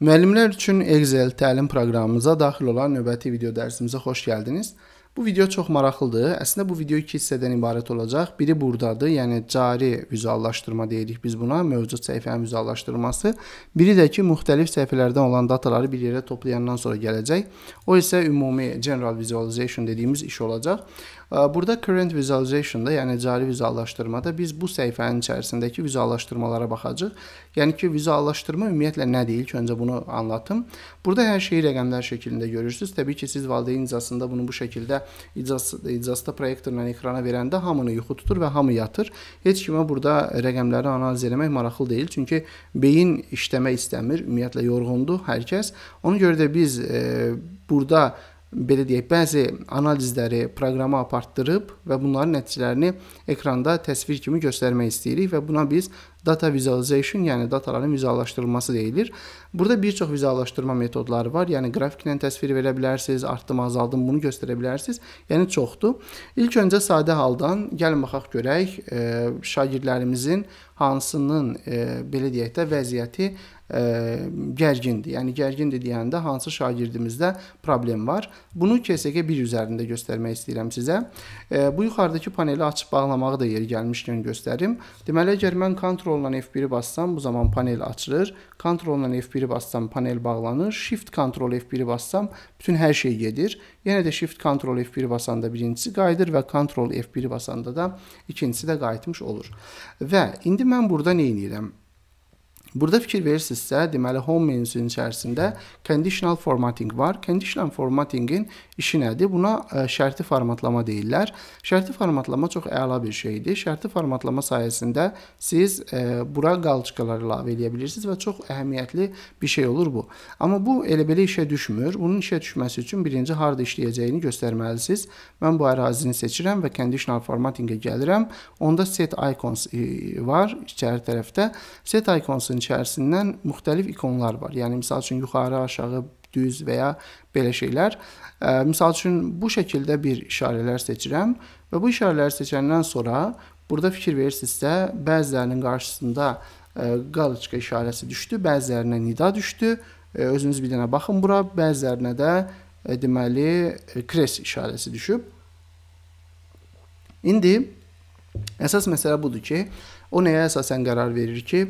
Müəllimlər üçün Excel təlim proqramımıza daxil olan növbəti video dərsimizə xoş gəldiniz. Bu video çox maraqlıdır. Əslində bu video iki hissədən ibarət olacaq. Biri burdadır, yəni cari vizuallaşdırma deyirik biz buna, mövcud səhifənin vizuallaşdırılması. Biri də ki, müxtəlif səhifələrdən olan dataları bir yerə toplayandan sonra gələcək. O isə ümumi general visualization dediyimiz iş olacaq. Burada current visualization-da, yəni cari vizuallaşdırmada biz bu səhifənin içərisindəki vizuallaşdırmalara baxacağıq. Yəni ki, vizuallaşdırma ümumiyyətlə nədir? İlk öncə bunu anlatım. Burada hər şeyi rəqəmlər şəklində görürsüz. Təbii ki, siz valideyn iclasında bunu bu şəkildə iclasda proyektorla ekrana verəndə hamını yuxu tutur və hamı yatır. Heç kimə burada rəqəmləri analiz etmək maraqlı deyil. Çünki beyin işləmək istəmir. Ümumiyyətlə yorğundur hər kəs. Ona görə də biz e, burada belə deyək, bəzi analizləri proqrama apartdırıb və bunların nəticələrini ekranda təsvir kimi göstərmək istəyirik və buna biz data visualization, yəni dataların vizuallaşdırılması deyilir. Burada bir çox vizuallaşdırma metodları var. Yəni qrafiklə təsvir verə bilərsiniz, artdım, azaldım bunu göstərə bilərsiniz. Yəni çoxdur. İlk öncə sadə haldan gəlin baxaq görək, e, şagirdlərimizin hansının e, belə deyək də vəziyyəti gərgindir. Yəni gərgindir deyəndə hansı şagirdimizdə problem var? Bunu KSG 1 üzərində göstərmək istəyirəm sizə. Bu yuxarıdakı paneli açıb bağlamağı da yeri gəlmişkən göstərim. Deməli əgər mən Ctrl-la F1-i bassam, bu zaman panel açılır. Ctrl-la F1-i bassam panel bağlanır. Shift Ctrl F1-i bassam bütün hər şey gedir. Yenə də Shift Ctrl F1-i basanda birincisi qayıdır və Ctrl F1-i basanda da ikincisi də qayıtmış olur. Və indi mən burada nə edirəm? Burada fikir verirsinizsə, deməli home menyusunun içərisində conditional formatting var. Conditional formattingin işi nədir? Buna e, şərti formatlama deyirlər. Şərti formatlama çox əla bir şeydir. Şərti formatlama sayəsində siz e, bura qalçıqalar əlavə edə bilirsiniz və çox əhəmiyyətli bir şey olur bu. Amma bu elə belə işə düşmür. Bunun işə düşməsi üçün birinci harda işləyəcəyini göstərməlisiniz. Mən bu ərazini seçirəm və conditional formattingə gəlirəm. Onda set icons e, var içəri tərəfdə. Set icons'ın səthin içərisindən müxtəlif ikonlar var. Yəni məsəl üçün yuxarı, aşağı, düz və ya belə şeylər. E, məsəl üçün bu şəkildə bir işarələr seçirəm və bu işarələri seçəndən sonra burada fikir verirsinizsə, bəzilərinin qarşısında e, qarıçqa işarəsi düşdü, bəzilərinə nida düşdü. E, özünüz bir dənə baxın bura, bəzilərinə də e, deməli kres işarəsi düşüb. İndi əsas məsələ budur ki, o nəyə əsasən qərar verir ki,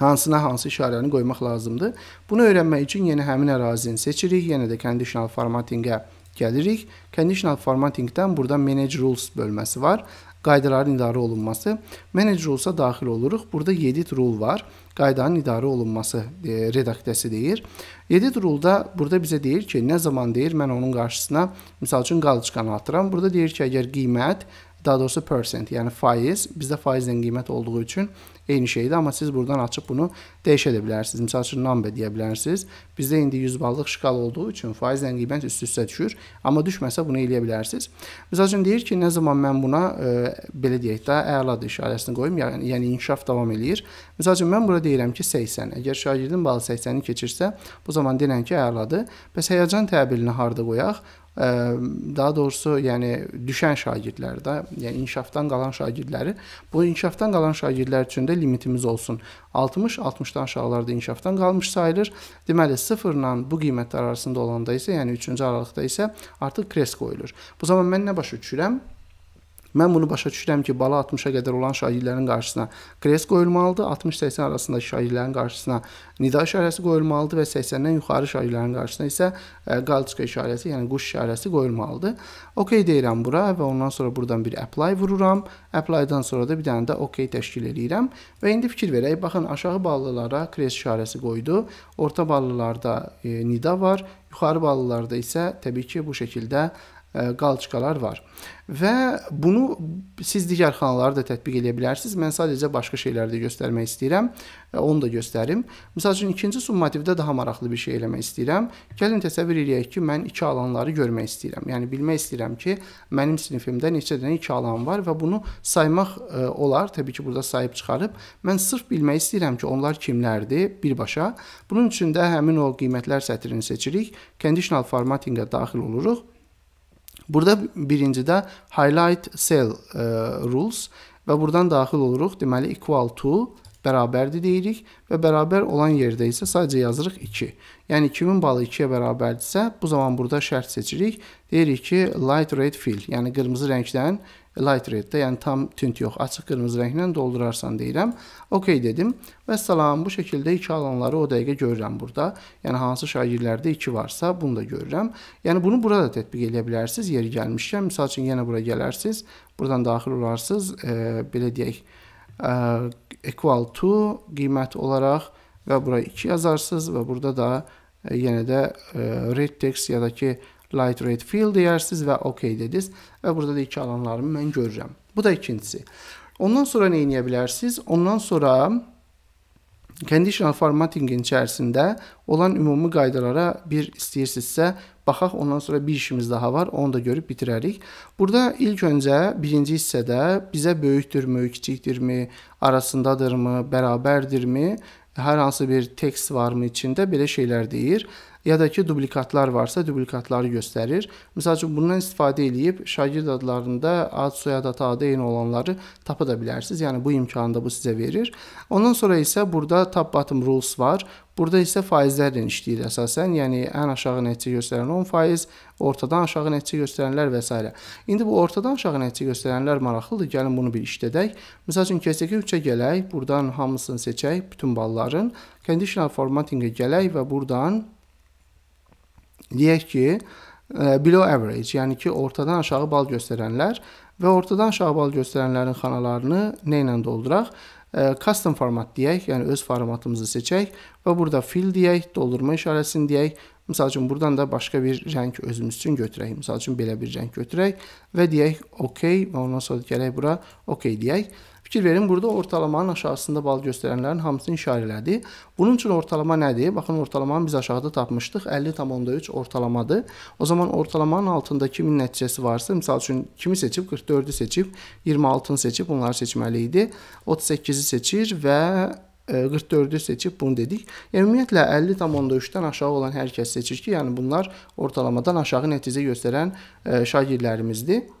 hansına hansı işarəni qoymaq lazımdır. Bunu öyrənmək üçün yenə həmin ərazini seçirik, yenə də conditional formatting-ə gəlirik. Conditional formatting-dən burada manage rules bölməsi var. Qaydaların idarə olunması. Manage rules-a daxil oluruq. Burada edit rule var. Qaydanın idarə olunması e, redaktiyası deyir. Edit rule-da burada bizə deyir ki, nə zaman deyir mən onun qarşısına misal üçün qalçıqanı atıram. Burada deyir ki, əgər qiymət daha doğrusu percent, yəni faiz, bizdə faizlə qiymət olduğu üçün eyni şeydir, amma siz buradan açıb bunu dəyişə də bilərsiniz. Məsəl üçün number deyə bilərsiniz. Bizdə indi 100 ballıq şkal olduğu üçün faiz rəqibən üst-üstə düşür, amma düşməsə bunu eləyə bilərsiniz. Məsəl üçün deyir ki, nə zaman mən buna ə, e, belə deyək də əladır işarəsini qoyum, yəni, yəni inkişaf davam eləyir. Məsəl üçün mən bura deyirəm ki, 80. Əgər şagirdin balı 80-i keçirsə, bu zaman deyirəm ki, əladır. Bəs həyəcan təbirini harda qoyaq? daha doğrusu, yəni düşən şagirdlər də, yəni inkişafdan qalan şagirdləri, bu inkişafdan qalan şagirdlər üçün də limitimiz olsun. 60, 60-dan aşağılarda inkişafdan qalmış sayılır. Deməli 0 ilə bu qiymətlər arasında olanda isə, yəni 3-cü aralıqda isə artıq kres qoyulur. Bu zaman mən nə başa düşürəm? Mən bunu başa düşürəm ki, bala 60-a qədər olan şairlərin qarşısına kres qoyulmalıdır, 60-80 arasındakı şairlərin qarşısına nida işarəsi qoyulmalıdır və 80-dən yuxarı şairlərin qarşısına isə e, qalçıqa işarəsi, yəni quş işarəsi qoyulmalıdır. OK deyirəm bura və ondan sonra buradan bir apply vururam. Apply-dan sonra da bir dənə də OK təşkil eləyirəm və indi fikir verək. Baxın, aşağı ballılara kres işarəsi qoydu. Orta ballılarda e, nida var. Yuxarı ballılarda isə təbii ki, bu şəkildə E, qalçıqalar var. Və bunu siz digər xanalara da tətbiq edə bilərsiniz. Mən sadəcə başqa şeyləri də göstərmək istəyirəm. E, onu da göstərim. Məsəl üçün ikinci summativdə daha maraqlı bir şey eləmək istəyirəm. Gəlin təsəvvür eləyək ki, mən iki alanları görmək istəyirəm. Yəni bilmək istəyirəm ki, mənim sinifimdə neçə dənə iki alan var və bunu saymaq ə, e, olar. Təbii ki, burada sayıb çıxarıb mən sırf bilmək istəyirəm ki, onlar kimlərdir birbaşa. Bunun üçün də həmin o qiymətlər sətrini seçirik. Conditional formatting-ə daxil oluruq Burada birincidə highlight cell ə, e, rules və burdan daxil oluruq. Deməli equal to bərabərdir deyirik və bərabər olan yerdə isə sadəcə yazırıq 2. Yəni 2000 balı 2-yə bərabərdirsə, bu zaman burada şərt seçirik. Deyirik ki, light red fill, yəni qırmızı rəngdən e, light reddə, yəni tam tünd yox, açıq qırmızı rənglə doldurarsan deyirəm. OK dedim və salam bu şəkildə 2 alanları o dəqiqə görürəm burada. Yəni hansı şagirdlərdə 2 varsa, bunu da görürəm. Yəni bunu burada da tətbiq edə bilərsiniz yeri gəlmişkən. Məsəl üçün yenə bura gələrsiniz, buradan daxil olarsınız, e, belə deyək, ə, equal to qiymət olaraq və bura 2 yazarsınız və burada da ə, e, yenə də ə, e, red text ya da ki light red field deyirsiniz və OK dediniz və burada da 2 alanlarımı mən görürəm. Bu da ikincisi. Ondan sonra nə edə bilərsiniz? Ondan sonra conditional formatting içərisində olan ümumi qaydalara bir istəyirsinizsə baxaq, ondan sonra bir işimiz daha var, onu da görüb bitirərik. Burada ilk öncə birinci hissədə bizə böyükdürmü, kiçikdirmi, arasındadırmı, bərabərdirmi, hər hansı bir tekst varmı içində belə şeylər deyir ya da ki dublikatlar varsa dublikatları göstərir. Məsəl üçün bundan istifadə edib şagird adlarında ad, soyad, ata adı eyni olanları tapa da bilərsiniz. Yəni bu imkanı da bu sizə verir. Ondan sonra isə burada top bottom rules var. Burada isə faizlərlə işləyir əsasən, yəni ən aşağı nəticə göstərən 10%, ortadan aşağı nəticə göstərənlər və s. İndi bu ortadan aşağı nəticə göstərənlər maraqlıdır. Gəlin bunu bir işlədək. Məsəl üçün KSK 3-ə gələk, buradan hamısını seçək, bütün balların. Conditional formatting-ə gələk və buradan deyək ki, e, below average, yəni ki, ortadan aşağı bal göstərənlər və ortadan aşağı bal göstərənlərin xanalarını nə ilə dolduraq? E, custom format deyək, yəni öz formatımızı seçək və burada fill deyək, doldurma işarəsini deyək. Məsəl üçün, buradan da başqa bir rəng özümüz üçün götürək. Məsəl üçün, belə bir rəng götürək və deyək OK və ondan sonra gələk bura OK deyək. Fikir verin, burada ortalamanın aşağısında bal göstərənlərin hamısını işarə elədi. Bunun üçün ortalama nədir? Baxın, ortalamanı biz aşağıda tapmışdıq. 50,3 ortalamadır. O zaman ortalamanın altında kimin nəticəsi varsa, misal üçün kimi seçib? 44-ü seçib, 26-ını seçib, bunları seçməli idi. 38-i seçir və 44-ü e, seçib bunu dedik. Yəni, ümumiyyətlə 50,3-dən aşağı olan hər kəs seçir ki, yəni bunlar ortalamadan aşağı nəticə göstərən e, şagirdlərimizdir.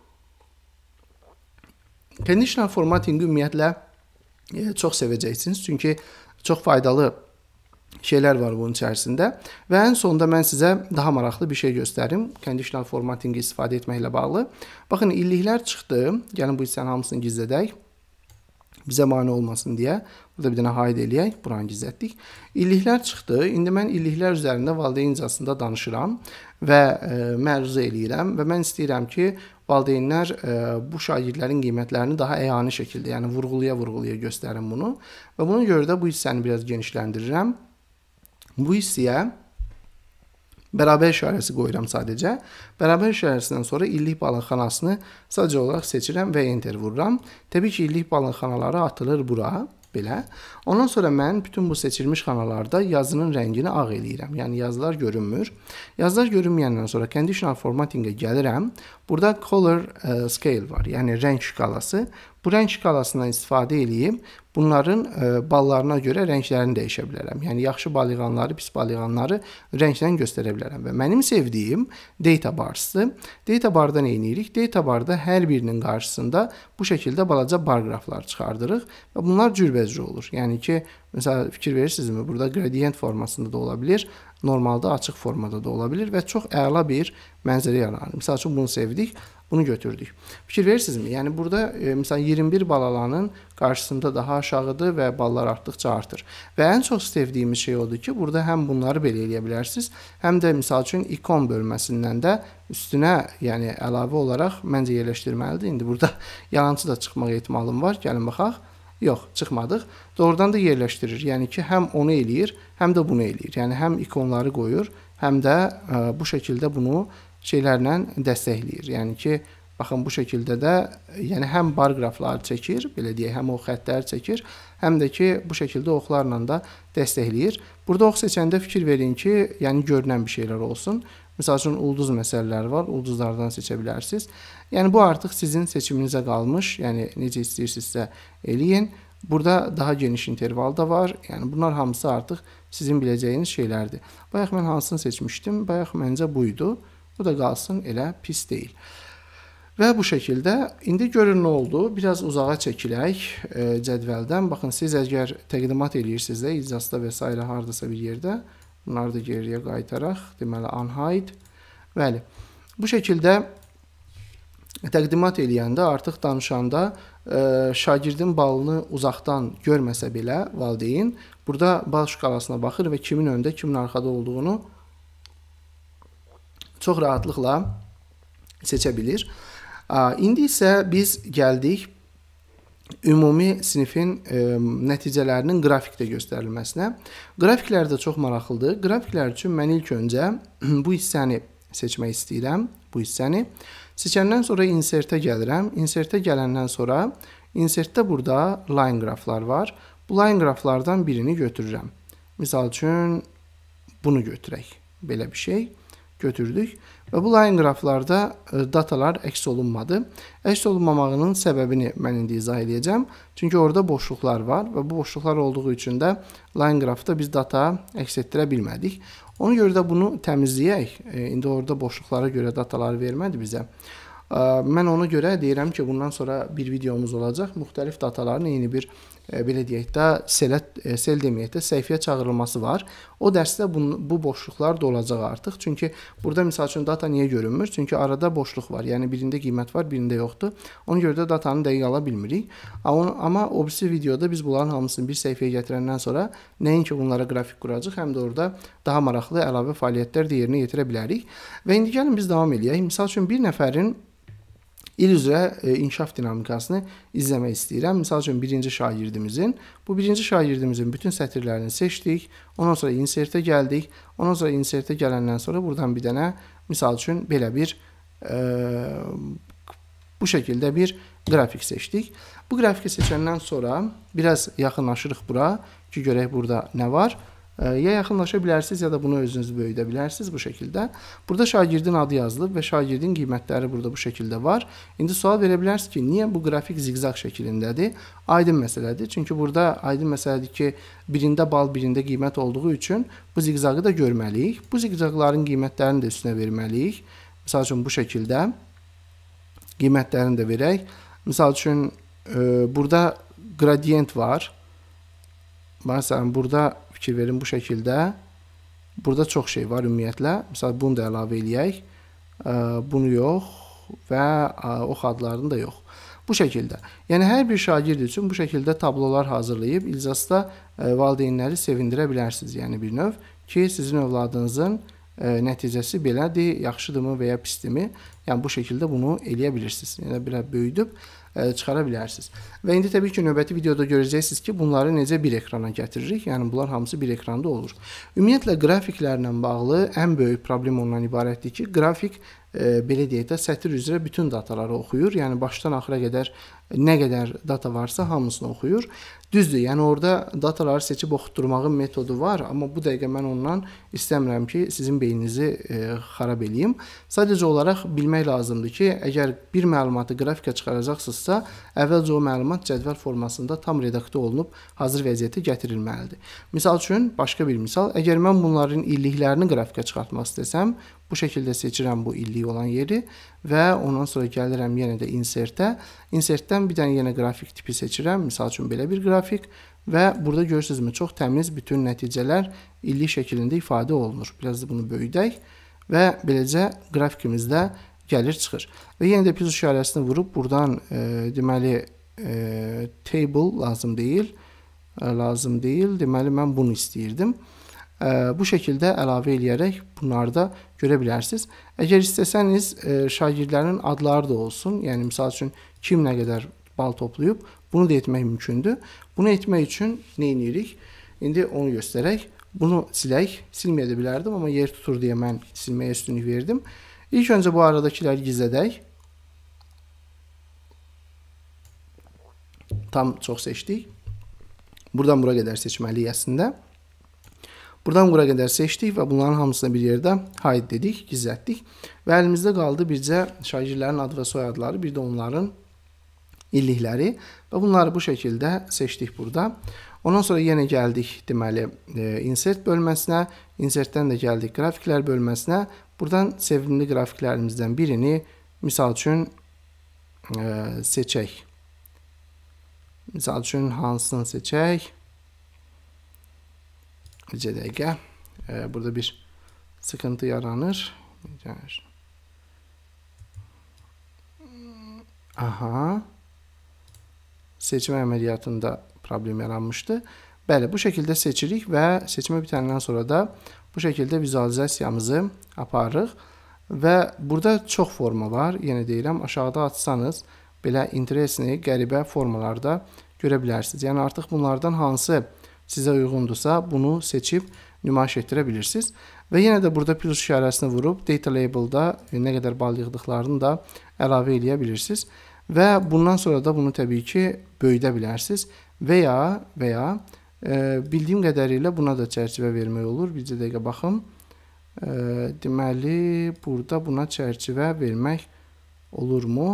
Conditional formatting ümumiyyətlə e, çox sevəcəksiniz, çünki çox faydalı şeylər var bunun içərisində. Və ən sonda mən sizə daha maraqlı bir şey göstərim. Conditional formattingi istifadə etməklə bağlı. Baxın, illiklər çıxdı. Gəlin bu hissənin hamısını gizlədək. Bizə mane olmasın deyə. Burada bir dənə hide eləyək. Buranı gizlətdik. İlliklər çıxdı. İndi mən illiklər üzərində valideyn incasında danışıram və e, məruzə eləyirəm və mən istəyirəm ki, valideynlər ə, e, bu şagirdlərin qiymətlərini daha əyani şəkildə, yəni vurğulaya-vurğulaya göstərin bunu və buna görə də bu hissəni biraz genişləndirirəm. Bu hissəyə bərabər işarəsi qoyuram sadəcə. Bərabər işarəsindən sonra illik balıqxanasını sadəcə olaraq seçirəm və enter vururam. Təbii ki, illik balıqxanaları atılır bura belə. Ondan sonra mən bütün bu seçilmiş xanalarda yazının rəngini ağ eləyirəm. Yəni yazılar görünmür. Yazılar görünməyəndən sonra conditional formatting-ə gəlirəm. Burada color ə, e, scale var, yəni rəng şkalası. Bu rəng şkalasından istifadə eləyib bunların e, ballarına görə rənglərini dəyişə bilərəm. Yəni yaxşı balığanları, pis balığanları rəngdən göstərə bilərəm və mənim sevdiyim data barsdır. Data barda nə edirik? Data barda hər birinin qarşısında bu şəkildə balaca bar qraflar çıxardırıq və bunlar cürbəcür olur. Yəni ki, məsəl fikir verirsinizmi? Burada gradient formasında da ola bilər, normalda açıq formada da ola bilər və çox əla bir mənzərə yaranır. Məsəl üçün bunu sevdik. Bunu götürdük. Fikir verirsinizmi? Yəni burada e, məsələn 21 balalanın qarşısında daha aşağıdır və ballar artdıqca artır. Və ən çox sevdiyimiz şey odur ki, burada həm bunları belə eləyə bilərsiniz, həm də məsəl üçün ikon bölməsindən də üstünə, yəni əlavə olaraq məncə yerləşdirməlidir. İndi burada yalançı da çıxmaq ehtimalım var. Gəlin baxaq. Yox, çıxmadıq. Doğrudan da yerləşdirir. Yəni ki, həm onu eləyir, həm də bunu eləyir. Yəni həm ikonları qoyur, həm də ə, e, bu şəkildə bunu şeylərlə dəstəkləyir. Yəni ki, baxın bu şəkildə də yəni həm bar qrafları çəkir, belə deyək, həm o xəttləri çəkir, həm də ki, bu şəkildə oxlarla da dəstəkləyir. Burada ox seçəndə fikir verin ki, yəni görünən bir şeylər olsun. Məsəl üçün ulduz məsələləri var. Ulduzlardan seçə bilərsiniz. Yəni bu artıq sizin seçiminizə qalmış. Yəni necə istəyirsinizsə eləyin. Burada daha geniş interval da var. Yəni bunlar hamısı artıq sizin biləcəyiniz şeylərdir. Bayaq mən hansını seçmişdim? Bayaq məncə bu idi. Bu da qalsın elə pis deyil. Və bu şəkildə indi görün nə oldu? Biraz uzağa çəkilək e, cədvəldən. Baxın siz əgər təqdimat eləyirsinizsə, iclasda və s. hardasa bir yerdə bunları da geriyə qaytaraq, deməli unhide. Bəli. Bu şəkildə təqdimat eləyəndə, artıq danışanda e, şagirdin balını uzaqdan görməsə belə valideyn burada bal şkalasına baxır və kimin öndə, kimin arxada olduğunu çox rahatlıqla seçə bilir. İndi isə biz gəldik ümumi sinifin ə, e, nəticələrinin qrafikdə göstərilməsinə. Qrafiklər də çox maraqlıdır. Qrafiklər üçün mən ilk öncə bu hissəni seçmək istəyirəm, bu hissəni. Seçəndən sonra insertə gəlirəm. Insertə gələndən sonra insertdə burada line qraflar var. Bu line qraflardan birini götürürəm. Məsəl üçün bunu götürək. Belə bir şey götürdük və bu line qraflarda e, datalar əks olunmadı. Əks olunmamağının səbəbini mən indi izah edəcəm. Çünki orada boşluqlar var və bu boşluqlar olduğu üçün də line qrafda biz data əks etdirə bilmədik. Ona görə də bunu təmizləyək. E, indi orada boşluqlara görə dataları vermədi bizə. E, mən ona görə deyirəm ki, bundan sonra bir videomuz olacaq. Müxtəlif dataların eyni bir E, belə deyək də, selə e, sel deməyək də, səhifəyə çağırılması var. O dərsdə bu, bu boşluqlar da olacaq artıq. Çünki burada məsəl üçün data niyə görünmür? Çünki arada boşluq var. Yəni birində qiymət var, birində yoxdur. Ona görə də datanı dəqiq ala bilmirik. Amma, amma obsi videoda biz bunların hamısını bir səhifəyə gətirəndən sonra nəinki bunlara qrafik quracağıq, həm də orada daha maraqlı əlavə fəaliyyətlər də yerinə yetirə bilərik. Və indi gəlin biz davam eləyək. Məsəl üçün bir nəfərin il üzrə e, inkişaf dinamikasını izləmək istəyirəm. Məsəl üçün birinci şagirdimizin, bu birinci şagirdimizin bütün sətirlərini seçdik, ondan sonra insertə gəldik, ondan sonra insertə gələndən sonra buradan bir dənə misal üçün belə bir ə, e, bu şəkildə bir qrafik seçdik. Bu qrafiki seçəndən sonra biraz yaxınlaşırıq bura ki, görək burada nə var. Ya yaxınlaşa bilərsiniz, ya da bunu özünüz böyüdə bilərsiniz bu şəkildə. Burada şagirdin adı yazılıb və şagirdin qiymətləri burada bu şəkildə var. İndi sual verə bilərsiniz ki, niyə bu qrafik zigzag şəklindədir? Aydın məsələdir. Çünki burada aydın məsələdir ki, birində bal, birində qiymət olduğu üçün bu zigzagı da görməliyik. Bu zigzagların qiymətlərini də üstünə verməliyik. Məsəl üçün bu şəkildə qiymətlərini də verək. Məsəl üçün e, burada gradient var. Məsələn, burada fikir verin bu şəkildə. Burada çox şey var ümumiyyətlə. Məsələn, bunu da əlavə eləyək. Bunu yox və ox adlarını da yox. Bu şəkildə. Yəni, hər bir şagird üçün bu şəkildə tablolar hazırlayıb ilcasda valideynləri sevindirə bilərsiniz. Yəni, bir növ ki, sizin övladınızın nəticəsi belədir, yaxşıdırmı və ya pisdimi. Yəni, bu şəkildə bunu eləyə bilirsiniz. Yəni, birə böyüdüb. E, çıxara bilərsiniz. Və indi təbii ki, növbəti videoda görəcəksiniz ki, bunları necə bir ekrana gətiririk. Yəni bunlar hamısı bir ekranda olur. Ümumiyyətlə qrafiklərlə bağlı ən böyük problem ondan ibarətdir ki, qrafik E, belə deyək də sətir üzrə bütün dataları oxuyur. Yəni başdan axıra qədər nə qədər data varsa hamısını oxuyur. Düzdür, yəni orada dataları seçib oxutdurmağın metodu var, amma bu dəqiqə mən ondan istəmirəm ki, sizin beyninizi e, xarab eləyim. Sadəcə olaraq bilmək lazımdır ki, əgər bir məlumatı qrafikə çıxaracaqsınızsa, əvvəlcə o məlumat cədvəl formasında tam redaktə olunub hazır vəziyyətə gətirilməlidir. Məsəl üçün başqa bir misal, əgər mən bunların illiklərini qrafikə çıxartmaq istəsəm, Bu şəkildə seçirəm bu illik olan yeri və ondan sonra gəlirəm yenə də insertə. Insertdən bir dənə yenə qrafik tipi seçirəm. Məsəl üçün belə bir qrafik və burada görürsünüzmü çox təmiz bütün nəticələr illik şəklində ifadə olunur. Biraz da bunu böyüdək və beləcə qrafikimizdə gəlir çıxır. Və yenə də plus işarəsini vurub buradan e, deməli e, table lazım deyil. E, lazım deyil. Deməli mən bunu istəyirdim. Bu şəkildə əlavə eləyərək bunlarda görə bilərsiniz. Əgər istəsəniz e, şagirdlərin adları da olsun, yəni misal üçün kim nə qədər bal toplayıb, bunu da etmək mümkündür. Bunu etmək üçün nə edirik? İndi onu göstərək. Bunu silək, silməyə də bilərdim, amma yer tutur deyə mən silməyə üstünlük verdim. İlk öncə bu aradakiləri gizlədək. Tam çox seçdik. Buradan bura qədər seçməliyik əslində. Buradan bura qədər seçdik və bunların hamısını bir yerdə hide dedik, gizlətdik və əlimizdə qaldı bircə şagirdlərin adı və soyadları, bir də onların illikləri və bunları bu şəkildə seçdik burada. Ondan sonra yenə gəldik deməli e, insert bölməsinə, insertdən də gəldik qrafiklər bölməsinə. Buradan sevimli qrafiklərimizdən birini misal üçün ə, e, seçək. Misal üçün hansını seçək? Necə dəqiqə? Burada bir sıkıntı yaranır. Necədir? Aha. Seçmə əməliyyatında problem yaranmışdı. Bəli, bu şəkildə seçirik və seçmə bitəndən sonra da bu şəkildə vizualizasiyamızı aparırıq. Və burada çox forma var. Yenə deyirəm, aşağıda açsanız belə interesini qəribə formalarda görə bilərsiniz. Yəni artıq bunlardan hansı formalarda sizə uyğundursa bunu seçib nümayiş etdirə bilirsiniz. Və yenə də burada plus işarəsinə vurub data label-da e, nə qədər bal yığdıqlarını da əlavə eləyə bilirsiniz. Və bundan sonra da bunu təbii ki, böyüdə bilərsiniz və ya və ya e, bildiyim qədərilə buna da çərçivə vermək olur. Bircə dəqiqə baxım. E, deməli, burada buna çərçivə vermək olurmu?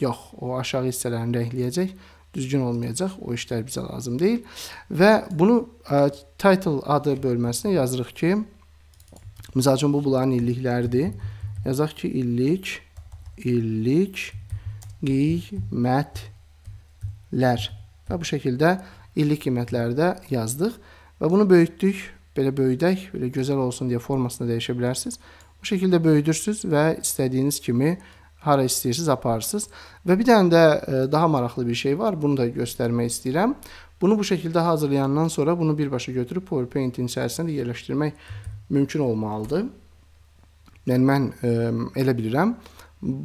Yox, o aşağı hissələrini rəngləyəcək düzgün olmayacaq. O işlər bizə lazım deyil. Və bunu ə, e, title adı bölməsinə yazırıq ki, misal üçün bu bunların illikləridir. Yazaq ki, illik, illik qiymətlər. Və bu şəkildə illik qiymətləri də yazdıq. Və bunu böyütdük, belə böyüdək, belə gözəl olsun deyə formasını dəyişə bilərsiniz. Bu şəkildə böyüdürsüz və istədiyiniz kimi yazdırırsınız hara istəyirsiniz aparırsınız. Və bir dənə də e, daha maraqlı bir şey var, bunu da göstərmək istəyirəm. Bunu bu şəkildə hazırlayandan sonra bunu birbaşa götürüb PowerPoint-in içərisində yerləşdirmək mümkün olmalıdır. Yəni mən ə, e, elə bilirəm,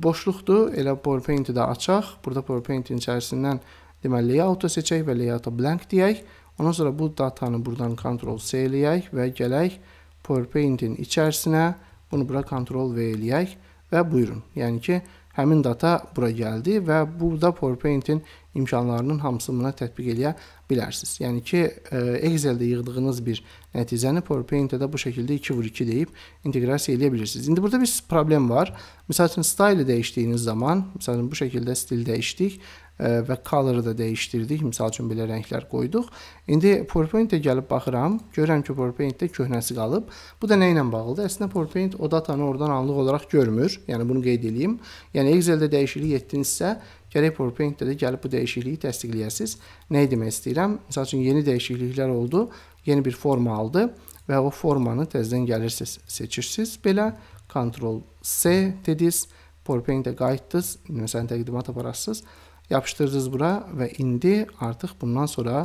boşluqdur, elə PowerPoint-i də açaq. Burada PowerPoint-in içərisindən deməli layout-u seçək və layout-a blank deyək. Ondan sonra bu datanı buradan Ctrl C eləyək və gələk PowerPoint-in içərisinə bunu bura Ctrl V eləyək və buyurun. Yəni ki, həmin data bura gəldi və burada PowerPoint-in imkanlarının hamısını buna tətbiq eləyə bilərsiniz. Yəni ki, e, Excel-də yığdığınız bir nəticəni PowerPoint-də də bu şəkildə 2x2 deyib inteqrasiya eləyə bilirsiniz. İndi burada bir problem var. Məsəl üçün style dəyişdiyiniz zaman, məsələn bu şəkildə stil dəyişdik və color-ı da dəyişdirdik. Məsəl üçün belə rənglər qoyduq. İndi PowerPoint-ə gəlib baxıram. Görürəm ki, PowerPoint-də köhnəsi qalıb. Bu da nə ilə bağlıdır? Əslində PowerPoint o datanı oradan anlıq olaraq görmür. Yəni bunu qeyd edeyim. Yəni Excel-də dəyişiklik etdinizsə, gərək PowerPoint-də də gəlib bu dəyişikliyi təsdiqləyəsiniz. Nə demək istəyirəm? Məsəl üçün yeni dəyişikliklər oldu. Yeni bir forma aldı və o formanı təzədən gəlirsiniz, seçirsiniz. Belə Ctrl C dediniz, PowerPoint-ə qayıtdınız, məsələn təqdimat aparasınız. Yapışdırırdınız bura və indi artıq bundan sonra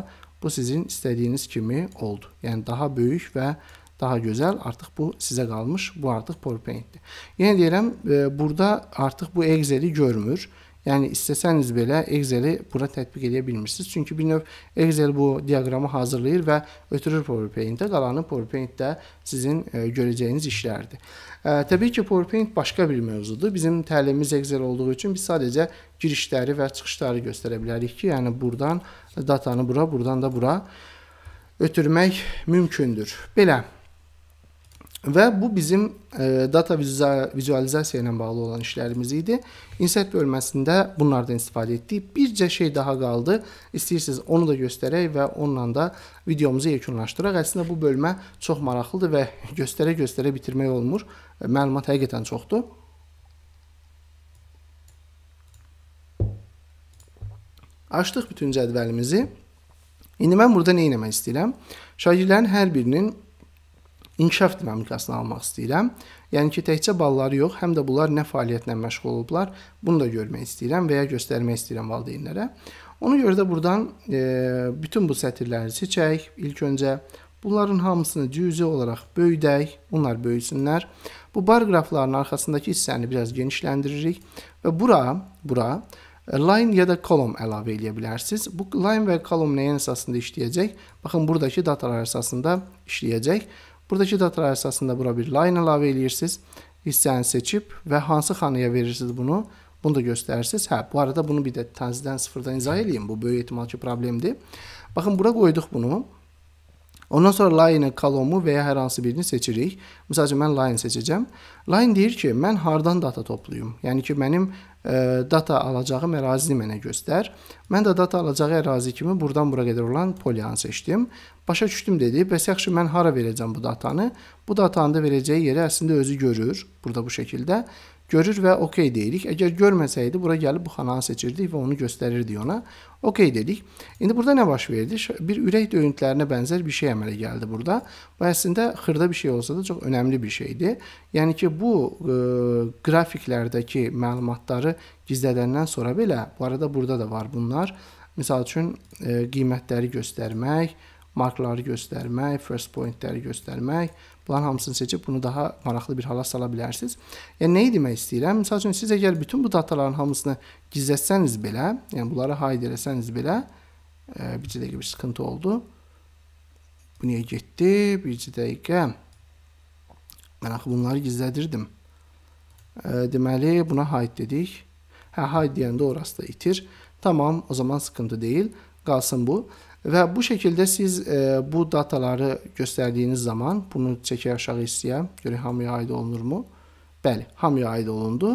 bu sizin istədiyiniz kimi oldu. Yəni daha böyük və daha gözəl artıq bu sizə qalmış. Bu artıq PowerPoint-dir. Yenə yəni deyirəm, e, burada artıq bu Excel-i görmür. Yəni istəsəniz belə Excel-i bura tətbiq edə bilmirsiniz. Çünki bir növ Excel bu diaqramı hazırlayır və ötürür PowerPoint-ə, qalanı PowerPoint-də sizin e, görəcəyiniz işlərdir. E, təbii ki, PowerPoint başqa bir mövzudur. Bizim təlimimiz Excel olduğu üçün biz sadəcə girişləri və çıxışları göstərə bilərik ki, yəni burdan datanı bura, burdan da bura ötürmək mümkündür. Belə Və bu bizim e, data vizualizasiya ilə bağlı olan işlərimiz idi. Insert bölməsində bunlardan istifadə etdik. Bircə şey daha qaldı. İstəyirsiniz onu da göstərək və onunla da videomuzu yekunlaşdıraq. Əslində bu bölmə çox maraqlıdır və göstərə-göstərə bitirmək olmur. Məlumat həqiqətən çoxdur. Açdıq bütün cədvəlimizi. İndi mən burada nə etmək istəyirəm? Şagirdlərin hər birinin inkişaf dinamikasını almaq istəyirəm. Yəni ki, təkcə balları yox, həm də bunlar nə fəaliyyətlə məşğul olublar, bunu da görmək istəyirəm və ya göstərmək istəyirəm valideynlərə. Ona görə də buradan e, bütün bu sətirləri seçək. İlk öncə bunların hamısını cüzi olaraq böyüdək, bunlar böyüsünlər. Bu bar qraflarının arxasındakı hissəni biraz genişləndiririk və bura, bura e, line ya da column əlavə edə bilərsiniz. Bu line və column nəyin yəni əsasında işləyəcək? Baxın, buradakı datalar əsasında işləyəcək. Buradakı datalar əsasında bura bir line əlavə eləyirsiniz. Hissəni seçib və hansı xanaya verirsiniz bunu? Bunu da göstərirsiniz. Hə, bu arada bunu bir də təzədən sıfırdan izah eləyim. Bu böyük ehtimal ki problemdir. Baxın, bura qoyduq bunu. Ondan sonra line-ı, kolomu və ya hər hansı birini seçirik. Məsəl üçün mən line seçəcəm. Line deyir ki, mən hardan data toplayım? Yəni ki, mənim ə, e, data alacağım ərazini mənə göstər. Mən də data alacağı ərazi kimi burdan bura qədər olan polianı seçdim. Başa düşdüm dedi. Bəs yaxşı mən hara verəcəm bu datanı? Bu datanı da verəcəyi yeri əslində özü görür. Burada bu şəkildə görür və okey deyirik. Əgər görməsəydi bura gəlib bu xanağı seçirdik və onu göstərirdi ona. Okey dedik. İndi burada nə baş verdi? Bir ürək döyüntülərinə bənzər bir şey əmələ gəldi burada. Bu əslində xırda bir şey olsa da çox önəmli bir şeydi. Yəni ki, bu e, qrafiklərdəki məlumatları gizlədəndən sonra belə, bu arada burada da var bunlar. Məsəl üçün e, qiymətləri göstərmək, markları göstərmək, first pointləri göstərmək, Bunların hamısını seçib bunu daha maraqlı bir hala sala bilərsiniz. Yəni nə demək istəyirəm? Məsəl üçün siz əgər bütün bu dataların hamısını gizlətsəniz belə, yəni bunları hide eləsəniz belə, e, bir dəqiqə bir sıxıntı oldu. Bu niyə getdi? Bir dəqiqə. Mən axı bunları gizlədirdim. E, deməli buna hide dedik. Hə hide deyəndə orası da itir. Tamam, o zaman sıxıntı deyil. Qalsın bu. Və bu şəkildə siz e, bu dataları göstərdiyiniz zaman bunu çəkək aşağı hissəyə, görək hamıya aid olunurmu? Bəli, hamıya aid olundu.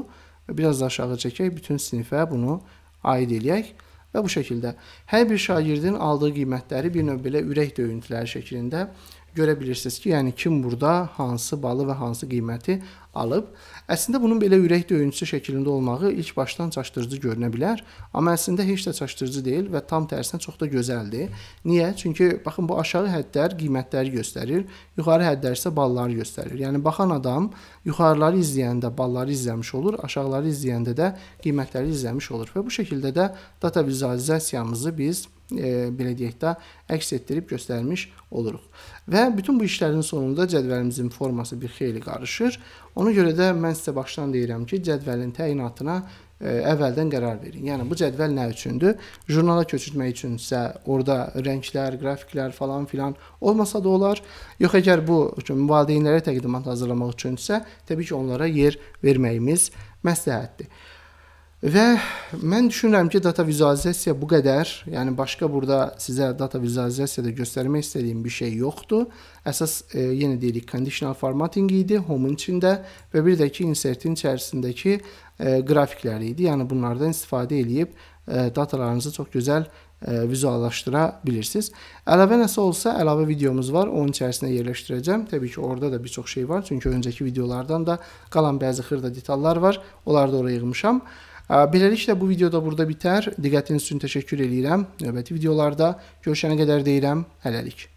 Biraz da aşağı çəkək, bütün sinifə bunu aid eləyək və bu şəkildə hər bir şagirdin aldığı qiymətləri bir növ belə ürək döyüntüləri şəklində görə bilirsiniz ki, yəni kim burada hansı balı və hansı qiyməti alıb. Əslində bunun belə ürək döyüntüsü şəklində olmağı ilk başdan çaşdırıcı görünə bilər, amma əslində heç də çaşdırıcı deyil və tam tərsinə çox da gözəldir. Niyə? Çünki baxın bu aşağı həddlər qiymətləri göstərir, yuxarı həddlər isə balları göstərir. Yəni baxan adam yuxarıları izləyəndə balları izləmiş olur, aşağıları izləyəndə də qiymətləri izləmiş olur və bu şəkildə də data vizualizasiyamızı biz e, belə deyək də, əks etdirib göstərmiş oluruq. Və bütün bu işlərin sonunda cədvəlimizin forması bir xeyli qarışır. Ona görə də mən sizə başdan deyirəm ki, cədvəlin təyinatına ə, e, əvvəldən qərar verin. Yəni bu cədvəl nə üçündür? Jurnala köçürtmək üçünsə, orada rənglər, qrafiklər falan filan olmasa da olar. Yox əgər bu üçün valideynlərə təqdimat hazırlamaq üçünsə, təbii ki, onlara yer verməyimiz məsləhətdir. Və mən düşünürəm ki, data vizualizasiya bu qədər, yəni başqa burada sizə data vizualizasiyada göstərmək istədiyim bir şey yoxdur. Əsas e, yenə deyirik conditional formatting idi home-un içində və bir də ki, insert-in içərisindəki e, qrafikləri idi. Yəni bunlardan istifadə eləyib e, datalarınızı çox gözəl ə, e, vizuallaşdıra bilirsiniz. Əlavə nəsə olsa, əlavə videomuz var, onun içərisinə yerləşdirəcəm. Təbii ki, orada da bir çox şey var, çünki öncəki videolardan da qalan bəzi xırda detallar var. Onları da oraya yığmışam. Beləliklə bu video da burada bitər. Diqqətiniz üçün təşəkkür eləyirəm. Növbəti videolarda görüşənə qədər deyirəm, hələlik.